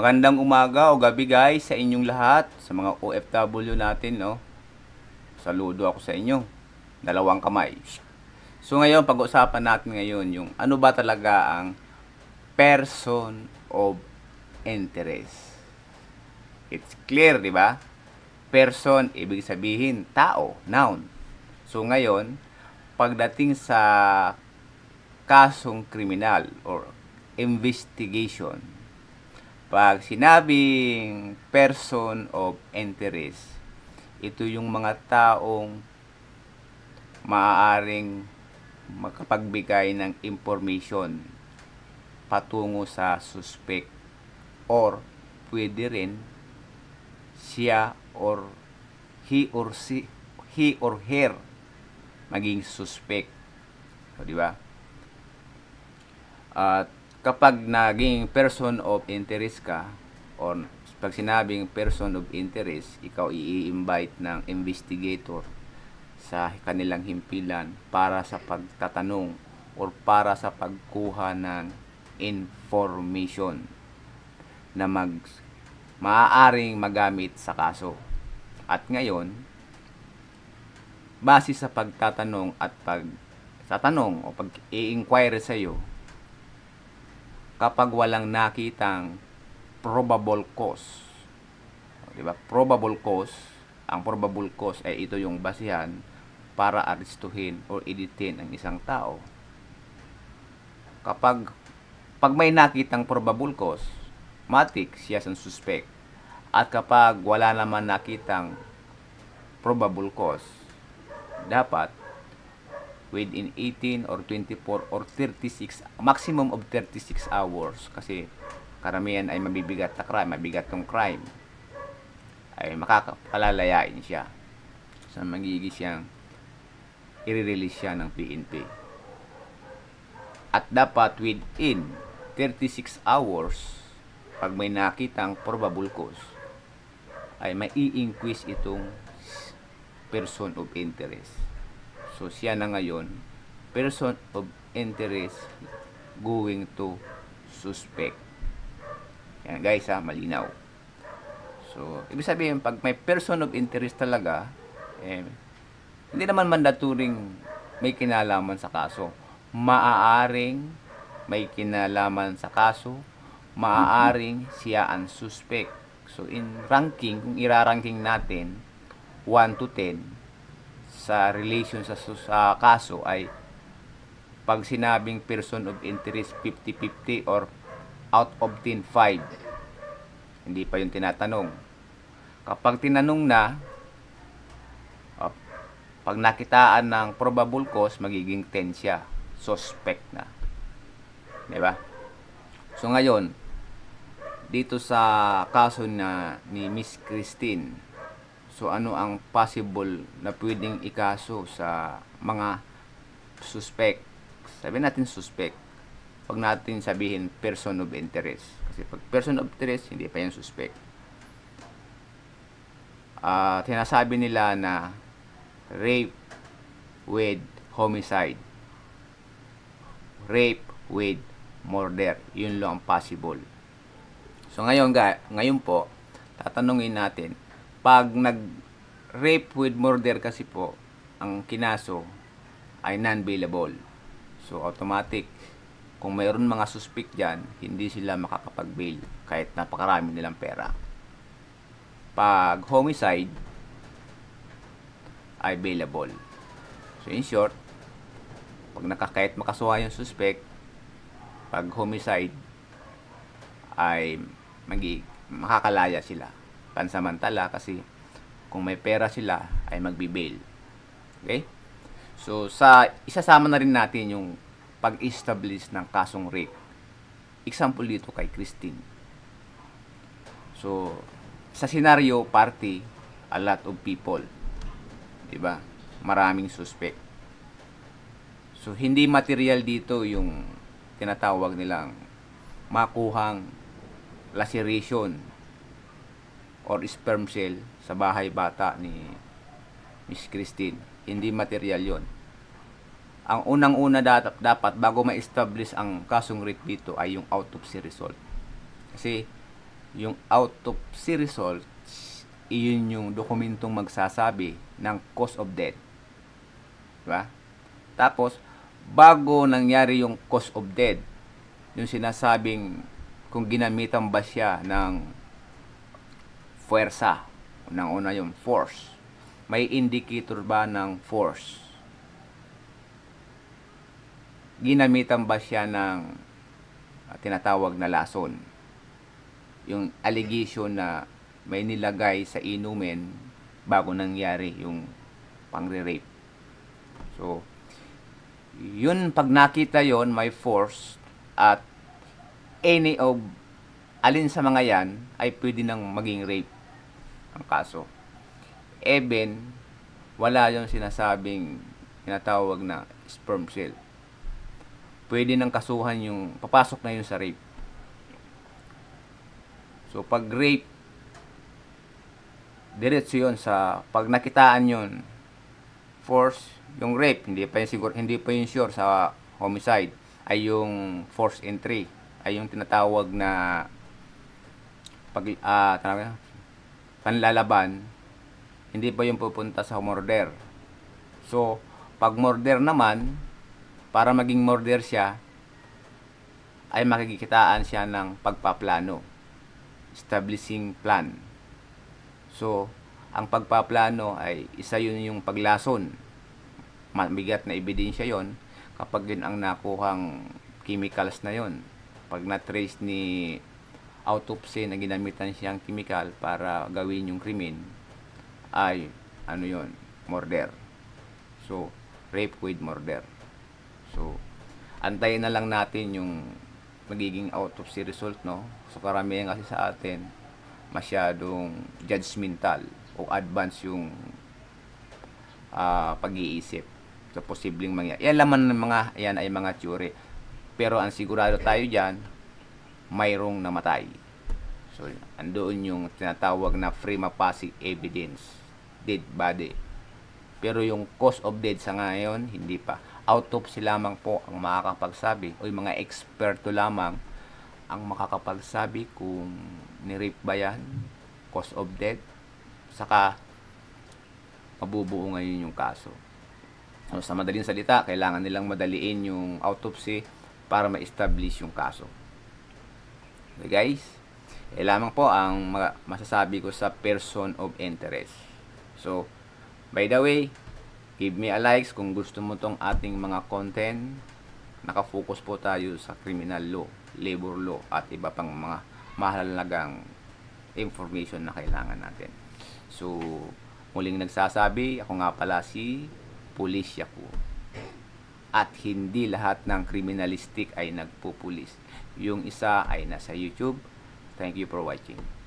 Magandang umaga o gabi guys sa inyong lahat, sa mga OFW natin, no? Saludo ako sa inyo. Dalawang kamay. So ngayon, pag-uusapan natin ngayon yung ano ba talaga ang person of interest. It's clear, di ba? Person, ibig sabihin, tao, noun. So ngayon, pagdating sa kasong kriminal or investigation, pag sinabing person of interest, ito yung mga taong maaaring makapagbigay ng information patungo sa suspect or pwede rin siya or he or si he or her maging suspect. So, di ba? At kapag naging person of interest ka or pag sinabing person of interest, ikaw i-invite ng investigator sa kanilang himpilan para sa pagtatanong or para sa pagkuha ng information na mag maaaring magamit sa kaso. At ngayon, base sa pagtatanong at pag sa tanong o pag i-inquire sa iyo, kapag walang nakitang probable cause. Di ba? Probable cause, ang probable cause ay ito yung basihan para aristuhin or i-detain ang isang tao. Kapag pag may nakitang probable cause, matik siya sa suspect. At kapag wala naman nakitang probable cause, dapat within 18 or 24 or 36 maximum of 36 hours kasi karamihan ay mabibigat na crime mabigat tong crime ay makakalalayain siya sa so, magiging siyang i-release siya ng PNP at dapat within 36 hours pag may nakitang probable cause ay mai-inquest itong person of interest So, siya na ngayon, person of interest going to suspect. Yan guys ha, malinaw. So, ibig sabihin, pag may person of interest talaga, eh, hindi naman mandaturing may kinalaman sa kaso. Maaaring may kinalaman sa kaso, maaaring siya ang suspect. So, in ranking, kung iraranking natin, 1 to 10, sa relation sa, sa kaso ay pag sinabing person of interest 50-50 or out of 10 5 hindi pa yung tinatanong kapag tinanong na ah, pag nakitaan ng probable cause magiging 10 siya suspect na di ba so ngayon dito sa kaso na ni Miss Christine So ano ang possible na pwedeng ikaso sa mga suspect? Sabi natin suspect. Pag natin sabihin person of interest. Kasi pag person of interest, hindi pa yan suspect. Uh, tinasabi nila na rape with homicide. Rape with murder. Yun lang ang possible. So ngayon, ngayon po, tatanungin natin pag nag-rape with murder kasi po, ang kinaso ay non-bailable. So, automatic, kung mayroon mga suspect dyan, hindi sila makakapag-bail kahit napakarami nilang pera. Pag homicide, ay bailable. So, in short, pag nakakait makasuha yung suspect, pag homicide, ay magi, makakalaya sila pansamantala kasi kung may pera sila ay magbibail. Okay? So sa isasama na rin natin yung pag-establish ng kasong rape. Example dito kay Christine. So sa scenario party, a lot of people. 'Di ba? Maraming suspect. So hindi material dito yung tinatawag nilang makuhang laceration or sperm cell sa bahay bata ni Miss Christine. Hindi material yon. Ang unang-una dapat, dapat bago ma-establish ang kasong rape dito ay yung autopsy result. Kasi yung autopsy result, iyon yung dokumentong magsasabi ng cause of death. Diba? Tapos, bago nangyari yung cause of death, yung sinasabing kung ginamitan ba siya ng Fuersa. Unang-una yung force. May indicator ba ng force? Ginamitan ba siya ng uh, tinatawag na lason? Yung allegation na may nilagay sa inumin bago nangyari yung pangre-rape. So, yun pag nakita yon may force at any of alin sa mga yan ay pwede nang maging rape ang kaso. Even, wala yung sinasabing tinatawag na sperm cell. Pwede nang kasuhan yung, papasok na yun sa rape. So, pag rape, diretso yun sa, pag nakitaan yun, force, yung rape, hindi pa yung siguro, hindi pa yung sure sa homicide, ay yung force entry, ay yung tinatawag na pag, ah, uh, panlalaban, hindi pa yung pupunta sa murder. So, pag murder naman, para maging murder siya, ay makikitaan siya ng pagpaplano. Establishing plan. So, ang pagpaplano ay isa yun yung paglason. Mabigat na ebidensya yon kapag yun ang nakuhang chemicals na yon. Pag na-trace ni autopsy na ginamitan siyang chemical para gawin yung krimen ay ano yon murder. So, rape with murder. So, antayin na lang natin yung magiging autopsy result, no? So, karamihan kasi sa atin, masyadong judgmental o advance yung uh, pag-iisip sa so, posibleng mangyari. Yan laman ng mga, yan ay mga theory. Pero ang sigurado tayo dyan, mayroong namatay. So, andoon yung tinatawag na prima facie evidence, dead body. Pero yung cause of death sa ngayon, hindi pa. Autopsy lamang po ang makakapagsabi o yung mga eksperto lamang ang makakapagsabi kung nirip ba yan, cause of death, saka mabubuo ngayon yung kaso. So, sa madaling salita, kailangan nilang madaliin yung autopsy para ma-establish yung kaso. So guys, eh lamang po ang masasabi ko sa person of interest. So, by the way, give me a likes kung gusto mo tong ating mga content. Nakafocus po tayo sa criminal law, labor law, at iba pang mga mahalagang information na kailangan natin. So, muling nagsasabi, ako nga pala si Police Yaku at hindi lahat ng criminalistic ay nagpupulis. Yung isa ay nasa YouTube. Thank you for watching.